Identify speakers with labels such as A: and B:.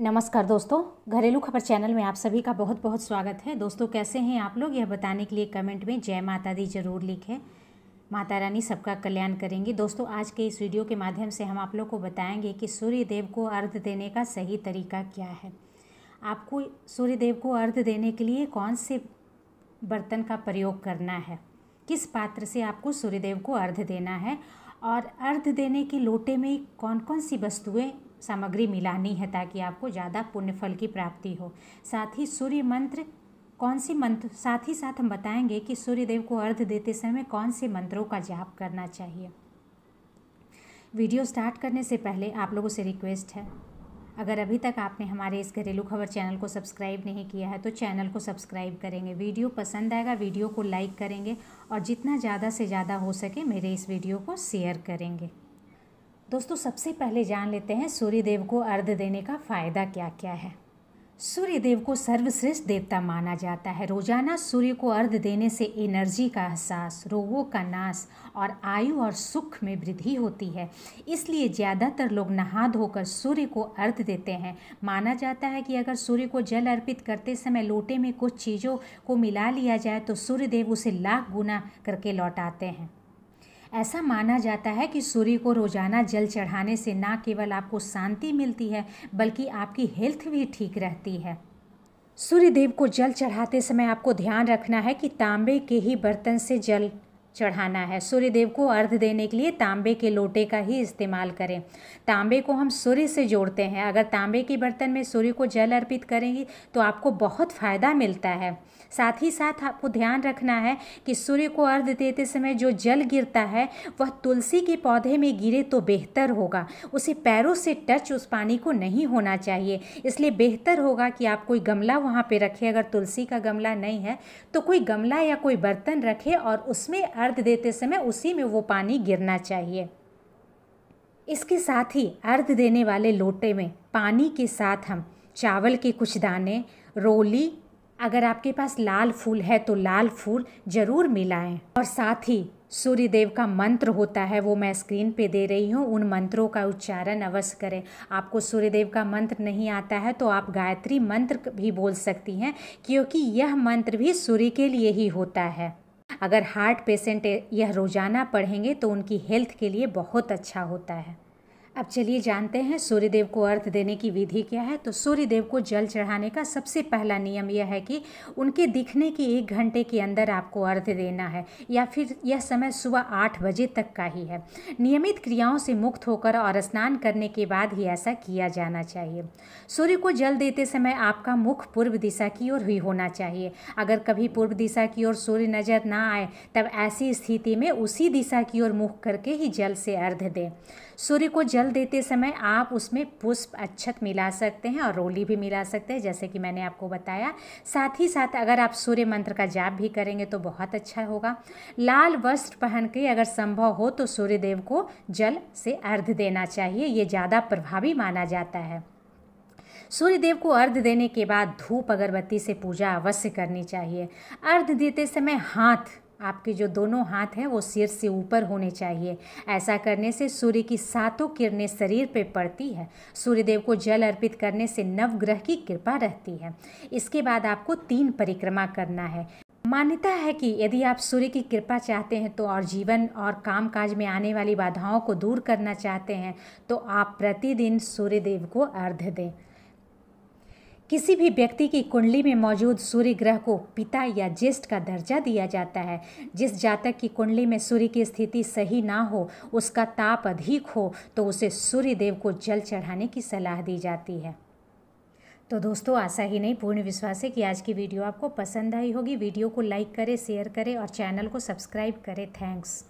A: नमस्कार दोस्तों घरेलू खबर चैनल में आप सभी का बहुत बहुत स्वागत है दोस्तों कैसे हैं आप लोग यह बताने के लिए कमेंट में जय माता दी जरूर लिखें माता रानी सबका कल्याण करेंगी दोस्तों आज के इस वीडियो के माध्यम से हम आप लोग को बताएंगे कि सूर्य देव को अर्घ देने का सही तरीका क्या है आपको सूर्य देव को अर्घ देने के लिए कौन से बर्तन का प्रयोग करना है किस पात्र से आपको सूर्यदेव को अर्घ देना है और अर्घ देने के लोटे में कौन कौन सी वस्तुएं सामग्री मिलानी है ताकि आपको ज़्यादा पुण्यफल की प्राप्ति हो साथ ही सूर्य मंत्र कौन सी मंत्र साथ ही साथ हम बताएंगे कि सूर्यदेव को अर्ध देते समय कौन से मंत्रों का जाप करना चाहिए वीडियो स्टार्ट करने से पहले आप लोगों से रिक्वेस्ट है अगर अभी तक आपने हमारे इस घरेलू खबर चैनल को सब्सक्राइब नहीं किया है तो चैनल को सब्सक्राइब करेंगे वीडियो पसंद आएगा वीडियो को लाइक करेंगे और जितना ज़्यादा से ज़्यादा हो सके मेरे इस वीडियो को शेयर करेंगे दोस्तों सबसे पहले जान लेते हैं सूर्यदेव को अर्घ देने का फ़ायदा क्या क्या है सूर्य देव को सर्वश्रेष्ठ देवता माना जाता है रोजाना सूर्य को अर्घ देने से एनर्जी का एहसास रोगों का नाश और आयु और सुख में वृद्धि होती है इसलिए ज़्यादातर लोग नहा धोकर सूर्य को अर्घ देते हैं माना जाता है कि अगर सूर्य को जल अर्पित करते समय लोटे में कुछ चीज़ों को मिला लिया जाए तो सूर्य देव उसे लाख गुना करके लौटाते हैं ऐसा माना जाता है कि सूर्य को रोज़ाना जल चढ़ाने से ना केवल आपको शांति मिलती है बल्कि आपकी हेल्थ भी ठीक रहती है सूर्य देव को जल चढ़ाते समय आपको ध्यान रखना है कि तांबे के ही बर्तन से जल चढ़ाना है सूर्य देव को अर्घ देने के लिए तांबे के लोटे का ही इस्तेमाल करें तांबे को हम सूर्य से जोड़ते हैं अगर तांबे के बर्तन में सूर्य को जल अर्पित करेंगे तो आपको बहुत फ़ायदा मिलता है साथ ही साथ आपको ध्यान रखना है कि सूर्य को अर्घ देते समय जो जल गिरता है वह तुलसी के पौधे में गिरे तो बेहतर होगा उसे पैरों से टच उस पानी को नहीं होना चाहिए इसलिए बेहतर होगा कि आप कोई गमला वहाँ पर रखें अगर तुलसी का गमला नहीं है तो कोई गमला या कोई बर्तन रखें और उसमें अर्घ देते समय उसी में वो पानी गिरना चाहिए इसके साथ ही अर्घ देने वाले लोटे में पानी के साथ हम चावल के कुछ दाने रोली अगर आपके पास लाल फूल है तो लाल फूल ज़रूर मिलाएं और साथ ही सूर्य देव का मंत्र होता है वो मैं स्क्रीन पे दे रही हूँ उन मंत्रों का उच्चारण अवश्य करें आपको सूर्य देव का मंत्र नहीं आता है तो आप गायत्री मंत्र भी बोल सकती हैं क्योंकि यह मंत्र भी सूर्य के लिए ही होता है अगर हार्ट पेशेंट यह रोज़ाना पढ़ेंगे तो उनकी हेल्थ के लिए बहुत अच्छा होता है अब चलिए जानते हैं सूर्यदेव को अर्घ देने की विधि क्या है तो सूर्यदेव को जल चढ़ाने का सबसे पहला नियम यह है कि उनके दिखने के एक घंटे के अंदर आपको अर्थ देना है या फिर यह समय सुबह आठ बजे तक का ही है नियमित क्रियाओं से मुक्त होकर और स्नान करने के बाद ही ऐसा किया जाना चाहिए सूर्य को जल देते समय आपका मुख पूर्व दिशा की ओर ही होना चाहिए अगर कभी पूर्व दिशा की ओर सूर्य नज़र ना आए तब ऐसी स्थिति में उसी दिशा की ओर मुख करके ही जल से अर्घ दें सूर्य को जल जल देते समय आप उसमें पुष्प अच्छत मिला सकते हैं और रोली भी मिला सकते हैं जैसे कि मैंने आपको बताया साथ ही साथ अगर आप सूर्य मंत्र का जाप भी करेंगे तो बहुत अच्छा होगा लाल वस्त्र पहन के अगर संभव हो तो सूर्यदेव को जल से अर्ध देना चाहिए ये ज़्यादा प्रभावी माना जाता है सूर्यदेव को अर्घ देने के बाद धूप अगरबत्ती से पूजा अवश्य करनी चाहिए अर्ध देते समय हाथ आपके जो दोनों हाथ हैं वो सिर से ऊपर होने चाहिए ऐसा करने से सूर्य की सातों किरणें शरीर पर पड़ती है सूर्यदेव को जल अर्पित करने से नवग्रह की कृपा रहती है इसके बाद आपको तीन परिक्रमा करना है मान्यता है कि यदि आप सूर्य की कृपा चाहते हैं तो और जीवन और कामकाज में आने वाली बाधाओं को दूर करना चाहते हैं तो आप प्रतिदिन सूर्यदेव को अर्ध दें किसी भी व्यक्ति की कुंडली में मौजूद सूर्य ग्रह को पिता या ज्येष्ठ का दर्जा दिया जाता है जिस जातक की कुंडली में सूर्य की स्थिति सही ना हो उसका ताप अधिक हो तो उसे सूर्य देव को जल चढ़ाने की सलाह दी जाती है तो दोस्तों आशा ही नहीं पूर्ण विश्वास है कि आज की वीडियो आपको पसंद आई होगी वीडियो को लाइक करें शेयर करें और चैनल को सब्सक्राइब करें थैंक्स